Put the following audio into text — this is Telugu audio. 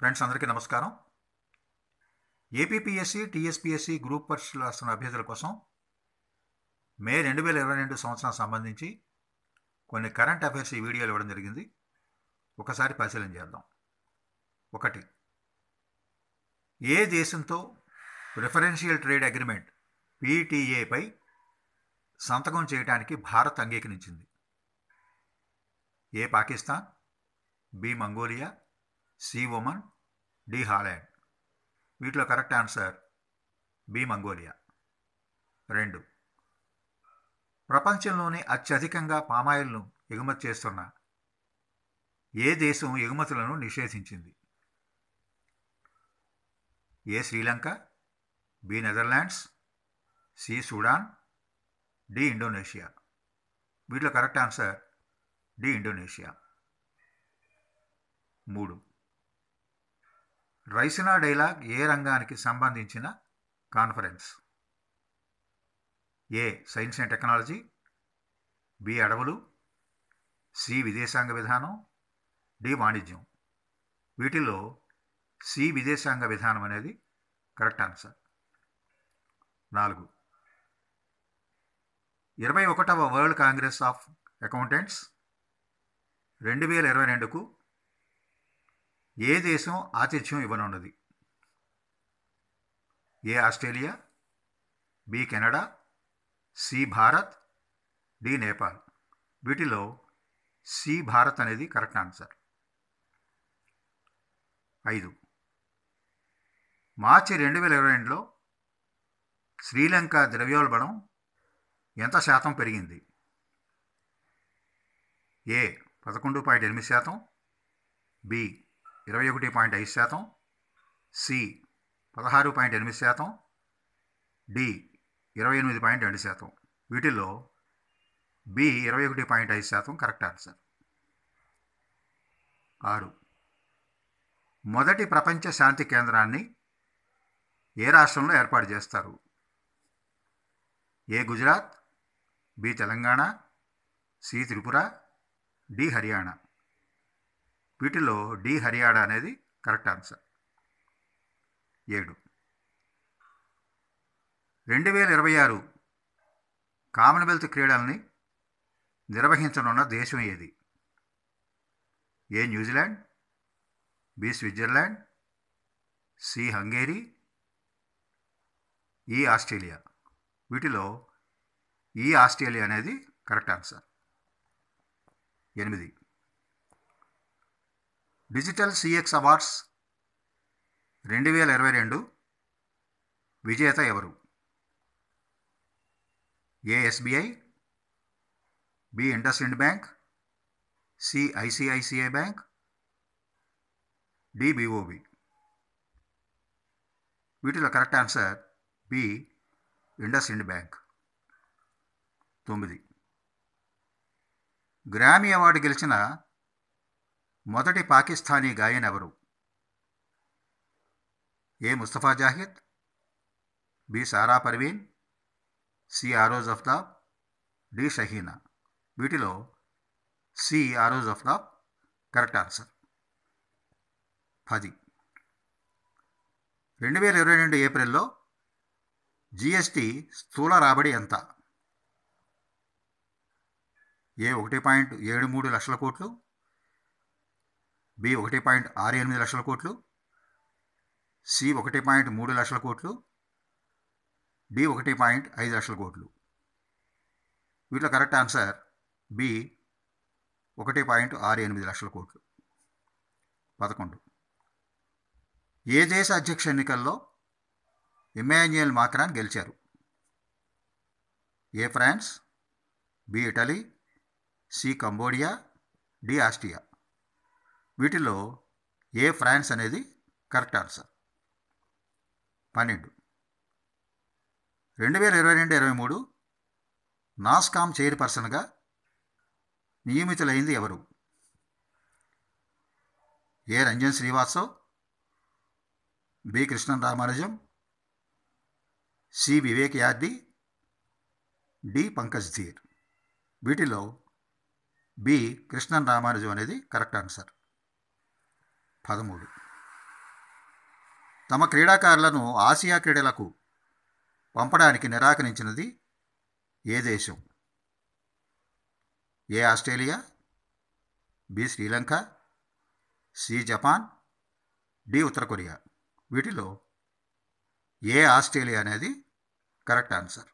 ఫ్రెండ్స్ అందరికీ నమస్కారం ఏపీపీఎస్సీ టీఎస్పీఎస్సి గ్రూప్ పరీక్షలు రాస్తున్న అభ్యర్థుల కోసం మే రెండు వేల ఇరవై రెండు సంవత్సరం సంబంధించి కొన్ని కరెంట్ అఫైర్స్ ఈ వీడియోలు ఇవ్వడం జరిగింది ఒకసారి పరిశీలన చేద్దాం ఒకటి ఏ దేశంతో ప్రిఫరెన్షియల్ ట్రేడ్ అగ్రిమెంట్ పీటీఏపై సంతకం చేయడానికి భారత్ అంగీకరించింది A Pakistan B Mongolia C Oman D Holland వీటిలో కరెక్ట్ ఆన్సర్ బి మంగోలియా రెండు ప్రపంచంలోనే అత్యధికంగా పామాయిల్ను ఎగుమతి చేస్తున్న ఏ దేశం ఎగుమతులను నిషేధించింది A Sri Lanka B Netherlands C Sudan D Indonesia వీటిలో కరెక్ట్ ఆన్సర్ డి ఇండోనేషియా మూడు రైసినా డైలాగ్ ఏ రంగానికి సంబంధించిన conference A science and technology B అడవులు సి విదేశాంగ విధానం డి వాణిజ్యం వీటిల్లో సి విదేశాంగ విధానం అనేది కరెక్ట్ ఆన్సర్ నాలుగు ఇరవై ఒకటవ వరల్డ్ కాంగ్రెస్ ఆఫ్ అకౌంటెంట్స్ రెండు వేల ఇరవై రెండుకు ఏ దేశం ఆతిథ్యం ఇవ్వనున్నది A Australia B Canada C Bharat D Nepal వీటిలో సి భారత్ అనేది కరెక్ట్ ఆన్సర్ ఐదు మార్చి రెండు వేల ఇరవై రెండులో శ్రీలంక ద్రవ్యోల్బణం ఎంత శాతం పెరిగింది ఏ పదకొండు పాయింట్ ఎనిమిది శాతం బి ఇరవై ఒకటి పాయింట్ ఐదు శాతం సి పదహారు పాయింట్ ఎనిమిది శాతం డి ఇరవై ఎనిమిది పాయింట్ రెండు శాతం వీటిల్లో బి ఇరవై ఒకటి పాయింట్ ఐదు శాతం కరెక్ట్ ఆన్సర్ ఆరు మొదటి ప్రపంచ శాంతి కేంద్రాన్ని ఏ రాష్ట్రంలో ఏర్పాటు చేస్తారు A Gujarat B Telangana C Tripura D Haryana వీటిలో డి హర్యానా అనేది కరెక్ట్ ఆన్సర్ ఏడు రెండు వేల ఇరవై ఆరు కామన్వెల్త్ క్రీడల్ని నిర్వహించనున్న దేశం ఏది A New Zealand B Switzerland C Hungary ఈ ఆస్ట్రేలియా వీటిలో ఈ ఆస్ట్రేలియా అనేది కరెక్ట్ ఆన్సర్ ఎనిమిది డిజిటల్ సిఎక్స్ అవార్డ్స్ రెండు వేల ఇరవై రెండు విజేత ఎవరు A SBI B IndusInd bank ICICI bank D BOB వీటిలో correct answer B IndusInd bank తొమ్మిది గ్రామీ అవార్డు గెలిచిన మొదటి పాకిస్తానీ గాయనెవరు A Mustafa Zahid B Sara Parveen C Arooj Aftab D Shaheena వీటిలో C Arooj Aftab correct answer పది రెండు వేల ఇరవై రెండు ఏప్రిల్లో జిఎస్టి స్థూల రాబడి ఎంత ఏ ఒకటి పాయింట్ ఏడు మూడు లక్షల కోట్లు బి ఒకటి పాయింట్ ఆరు ఎనిమిది లక్షల కోట్లు సి ఒకటి పాయింట్ మూడు లక్షల కోట్లు డి ఒకటి పాయింట్ ఐదు లక్షల కోట్లు వీటిలో కరెక్ట్ ఆన్సర్ బి ఒకటి పాయింట్ ఆరు ఎనిమిది లక్షల కోట్లు పదకొండు ఏ దేశ అధ్యక్ష ఎన్నికల్లో ఇమాన్యుయల్ మాక్రాన్ గెలిచారు A France B Italy C Cambodia D Austria వీటిలో ఏ ఫ్రాన్స్ అనేది కరెక్ట్ ఆన్సర్ పన్నెండు రెండు వేల ఇరవై రెండు ఇరవై మూడు నాస్కామ్ చైర్పర్సన్గా నియమితులైంది ఎవరు A Ranjan Srivastav B Krishnan Ramanujam C Vivek Yardi D Pankaj Dhir వీటిలో బి కృష్ణన్ రామానుజం అనేది కరెక్ట్ ఆన్సర్ పదమూడు తమ క్రీడాకారులను ఆసియా క్రీడలకు పంపడానికి నిరాకరించినది ఏ దేశం A Australia B Sri Lanka C Japan D ఉత్తర కొరియా వీటిలో ఏ ఆస్ట్రేలియా అనేది కరెక్ట్ ఆన్సర్